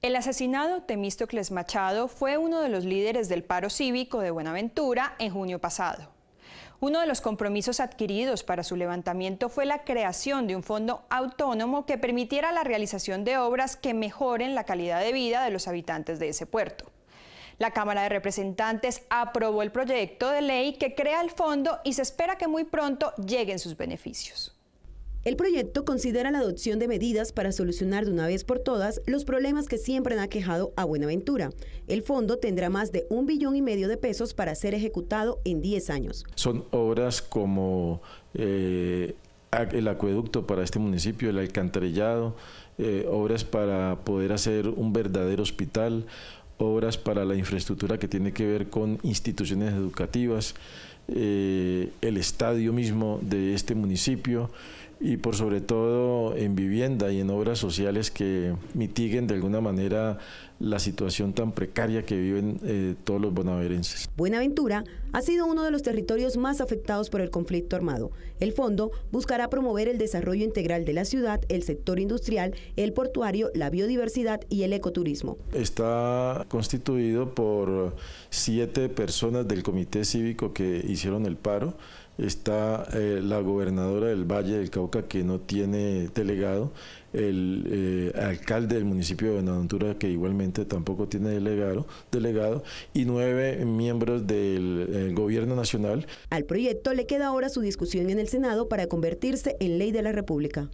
El asesinado Temístocles Machado fue uno de los líderes del paro cívico de Buenaventura en junio pasado. Uno de los compromisos adquiridos para su levantamiento fue la creación de un fondo autónomo que permitiera la realización de obras que mejoren la calidad de vida de los habitantes de ese puerto. La Cámara de Representantes aprobó el proyecto de ley que crea el fondo y se espera que muy pronto lleguen sus beneficios. El proyecto considera la adopción de medidas para solucionar de una vez por todas los problemas que siempre han aquejado a Buenaventura. El fondo tendrá más de un billón y medio de pesos para ser ejecutado en 10 años. Son obras como eh, el acueducto para este municipio, el alcantarillado, eh, obras para poder hacer un verdadero hospital, obras para la infraestructura que tiene que ver con instituciones educativas, eh, el estadio mismo de este municipio, y por sobre todo en vivienda y en obras sociales que mitiguen de alguna manera la situación tan precaria que viven eh, todos los bonaverenses. Buenaventura ha sido uno de los territorios más afectados por el conflicto armado. El fondo buscará promover el desarrollo integral de la ciudad, el sector industrial, el portuario, la biodiversidad y el ecoturismo. Está constituido por siete personas del comité cívico que hicieron el paro está eh, la gobernadora del Valle del Cauca que no tiene delegado, el eh, alcalde del municipio de Buenaventura que igualmente tampoco tiene delegado, delegado y nueve miembros del eh, gobierno nacional. Al proyecto le queda ahora su discusión en el Senado para convertirse en ley de la República.